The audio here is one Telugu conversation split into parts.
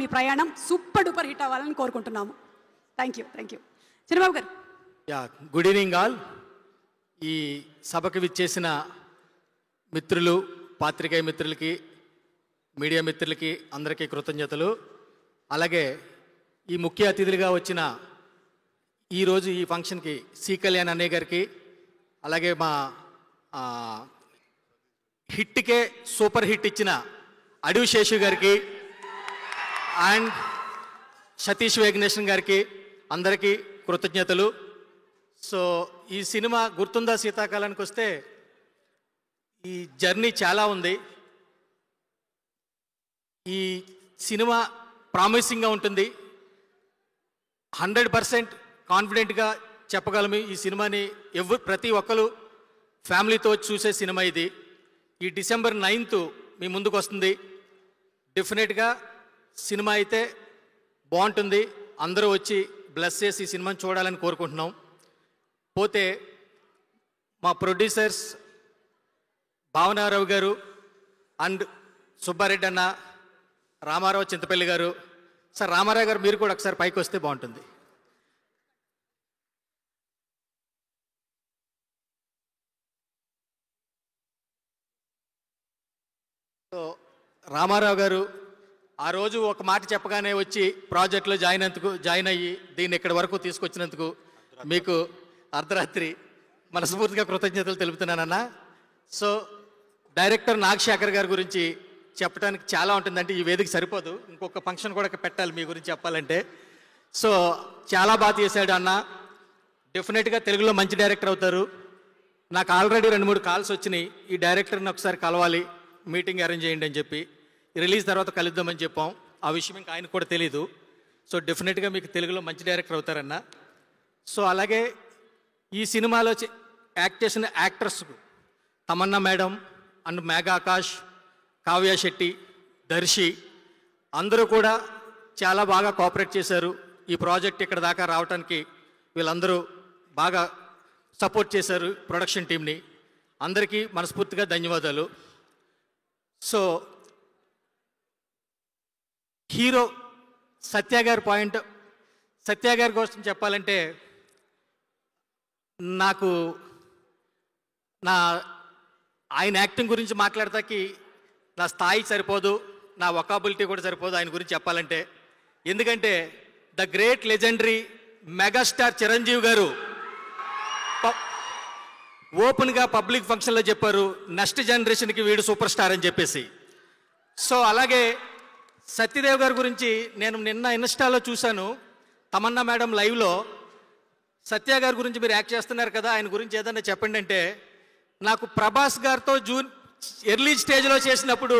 మీ ప్రయాణం సూపర్ డూపర్ హిట్ అవ్వాలని కోరుకుంటున్నాము thank you thank you Chirababu గారు యా గుడ్ ఈవినింగ్ ఆల్ ఈ సభకు విచ్చేసిన మిత్రులు పాత్రికేయ మిత్రులకి మీడియా మిత్రులకి అందరికీ కృతజ్ఞతలు అలాగే ఈ ముఖ్య అతిథులుగా వచ్చిన ఈరోజు ఈ ఫంక్షన్కి సి కళ్యాణ్ అన్నయ్య గారికి అలాగే మా హిట్కే సూపర్ హిట్ ఇచ్చిన అడివి శేషు గారికి అండ్ సతీష్ వేగ్నేశన్ గారికి అందరికీ కృతజ్ఞతలు సో ఈ సినిమా గుర్తుందా శీతాకాలానికి వస్తే ఈ జర్నీ చాలా ఉంది ఈ సినిమా ప్రామిసింగ్గా ఉంటుంది హండ్రెడ్ పర్సెంట్ కాన్ఫిడెంట్గా చెప్పగలము ఈ సినిమాని ఎవరు ప్రతి ఒక్కరు ఫ్యామిలీతో చూసే సినిమా ఇది ఈ డిసెంబర్ నైన్త్ మీ ముందుకు వస్తుంది డెఫినెట్గా సినిమా అయితే బాగుంటుంది అందరూ వచ్చి బ్లెస్ చేసి ఈ సినిమాను చూడాలని కోరుకుంటున్నాం పోతే మా ప్రొడ్యూసర్స్ భావనారావు గారు అండ్ సుబ్బారెడ్డి అన్న రామారావు చింతపల్లి గారు సార్ రామారావు గారు మీరు కూడా ఒకసారి పైకి వస్తే బాగుంటుంది రామారావు గారు ఆ రోజు ఒక మాట చెప్పగానే వచ్చి ప్రాజెక్టులో జాయిన్ అందుకు జాయిన్ అయ్యి దీన్ని ఇక్కడ వరకు తీసుకొచ్చినందుకు మీకు అర్ధరాత్రి మనస్ఫూర్తిగా కృతజ్ఞతలు తెలుపుతున్నానన్నా సో డైరెక్టర్ నాగశేఖర్ గారి గురించి చెప్పడానికి చాలా ఉంటుందంటే ఈ వేదిక సరిపోదు ఇంకొక ఫంక్షన్ కూడా పెట్టాలి మీ గురించి చెప్పాలంటే సో చాలా బాగా చేశాడు అన్న డెఫినెట్గా తెలుగులో మంచి డైరెక్టర్ అవుతారు నాకు ఆల్రెడీ రెండు మూడు కాల్స్ వచ్చినాయి ఈ డైరెక్టర్ని ఒకసారి కలవాలి మీటింగ్ అరేంజ్ చేయండి అని చెప్పి రిలీజ్ తర్వాత కలుద్దామని చెప్పాం ఆ విషయం ఇంకా ఆయన కూడా తెలీదు సో డెఫినెట్గా మీకు తెలుగులో మంచి డైరెక్టర్ అవుతారన్న సో అలాగే ఈ సినిమాలో యాక్ట్ చేసిన యాక్టర్స్ తమన్నా మేడం అండ్ మేఘ ఆకాష్ కావ్య శెట్టి దర్శి అందరూ కూడా చాలా బాగా కోఆపరేట్ చేశారు ఈ ప్రాజెక్ట్ ఇక్కడ దాకా రావడానికి వీళ్ళందరూ బాగా సపోర్ట్ చేశారు ప్రొడక్షన్ టీంని అందరికీ మనస్ఫూర్తిగా ధన్యవాదాలు సో హీరో సత్యాగారి పాయింట్ సత్యాగారి కోసం చెప్పాలంటే నాకు నా ఆయన యాక్టింగ్ గురించి మాట్లాడతాకి నా స్థాయి సరిపోదు నా ఒకాబిలిటీ కూడా సరిపోదు ఆయన గురించి చెప్పాలంటే ఎందుకంటే the great legendary megastar Chiranjeevi గారు ఓపెన్గా పబ్లిక్ ఫంక్షన్లో చెప్పారు నెక్స్ట్ జనరేషన్కి వీడు సూపర్ స్టార్ అని చెప్పేసి సో అలాగే సత్యదేవ్ గారి గురించి నేను నిన్న ఇన్స్టాలో చూశాను తమన్నా మేడం లైవ్లో సత్య గారి గురించి మీరు యాక్ట్ చేస్తున్నారు కదా ఆయన గురించి ఏదన్నా చెప్పండి అంటే నాకు ప్రభాస్ గారితో జూన్ ఎర్లీ స్టేజ్లో చేసినప్పుడు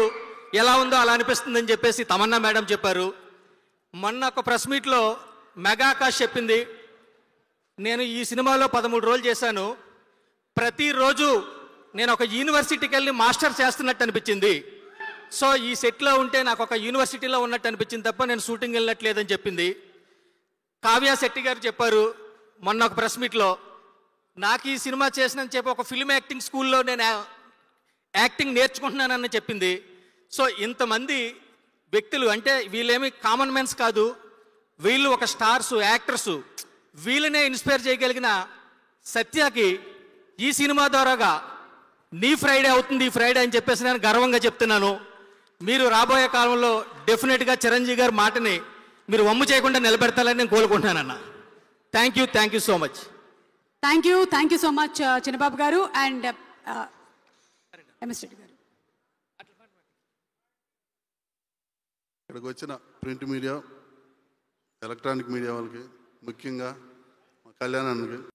ఎలా ఉందో అలా అనిపిస్తుందని చెప్పేసి తమన్నా మేడం చెప్పారు మొన్న ఒక ప్రెస్ మీట్లో మెగాకాష్ చెప్పింది నేను ఈ సినిమాలో పదమూడు రోజులు చేశాను ప్రతిరోజు నేను ఒక యూనివర్సిటీకి వెళ్ళి మాస్టర్ చేస్తున్నట్టు అనిపించింది సో ఈ సెట్లో ఉంటే నాకు ఒక యూనివర్సిటీలో ఉన్నట్టు అనిపించింది తప్ప నేను షూటింగ్ వెళ్ళట్లేదని చెప్పింది కావ్య శెట్టి గారు చెప్పారు మొన్న ఒక ప్రెస్ మీట్లో నాకు ఈ సినిమా చేసినని చెప్పి ఒక ఫిల్మ్ యాక్టింగ్ స్కూల్లో నేను యాక్టింగ్ నేర్చుకుంటున్నానని చెప్పింది సో ఇంతమంది వ్యక్తులు అంటే వీళ్ళేమి కామన్ మెన్స్ కాదు వీళ్ళు ఒక స్టార్స్ యాక్టర్స్ వీళ్ళనే ఇన్స్పైర్ చేయగలిగిన సత్యకి ఈ సినిమా ద్వారాగా నీ ఫ్రైడే అవుతుంది ఈ ఫ్రైడే అని చెప్పేసి నేను గర్వంగా చెప్తున్నాను మీరు రాబోయే కాలంలో డెఫినెట్గా చిరంజీవి గారి మాటని మీరు వమ్ము చేయకుండా నిలబెడతారని నేను కోలుకుంటున్నానన్న thank you thank you so much thank you thank you so much Chinnababu గారు అండ్ uh, uh, గారు ఇక్కడికి వచ్చిన ప్రింట్ మీడియా ఎలక్ట్రానిక్ మీడియా వాళ్ళకి ముఖ్యంగా మా కళ్యాణానికి